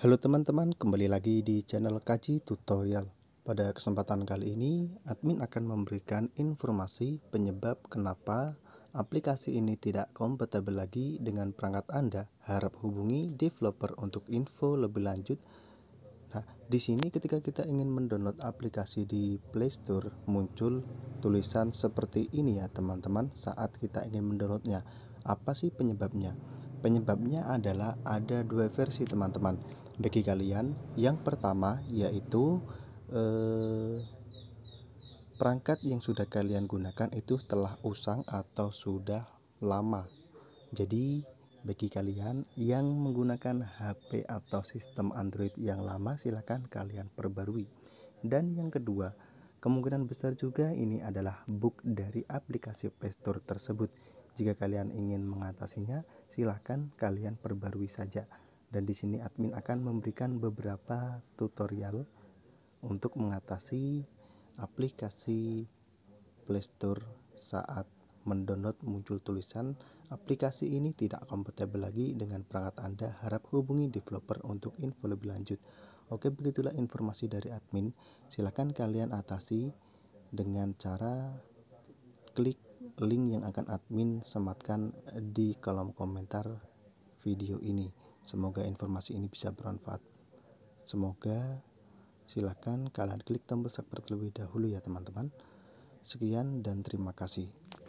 Halo teman-teman, kembali lagi di channel Kaji Tutorial. Pada kesempatan kali ini, admin akan memberikan informasi penyebab kenapa aplikasi ini tidak kompatibel lagi dengan perangkat Anda. Harap hubungi developer untuk info lebih lanjut. Nah, di sini ketika kita ingin mendownload aplikasi di Play Store, muncul tulisan seperti ini ya teman-teman saat kita ingin mendownloadnya. Apa sih penyebabnya? Penyebabnya adalah ada dua versi teman-teman bagi kalian. Yang pertama yaitu eh, perangkat yang sudah kalian gunakan itu telah usang atau sudah lama. Jadi bagi kalian yang menggunakan HP atau sistem Android yang lama silahkan kalian perbarui. Dan yang kedua, kemungkinan besar juga ini adalah bug dari aplikasi Play tersebut jika kalian ingin mengatasinya, silahkan kalian perbarui saja. Dan di sini admin akan memberikan beberapa tutorial untuk mengatasi aplikasi Playstore saat mendownload muncul tulisan aplikasi ini tidak kompatibel lagi dengan perangkat Anda. Harap hubungi developer untuk info lebih lanjut. Oke, begitulah informasi dari admin. Silahkan kalian atasi dengan cara klik link yang akan admin sematkan di kolom komentar video ini. Semoga informasi ini bisa bermanfaat. Semoga Silakan kalian klik tombol subscribe terlebih dahulu ya teman-teman. Sekian dan terima kasih.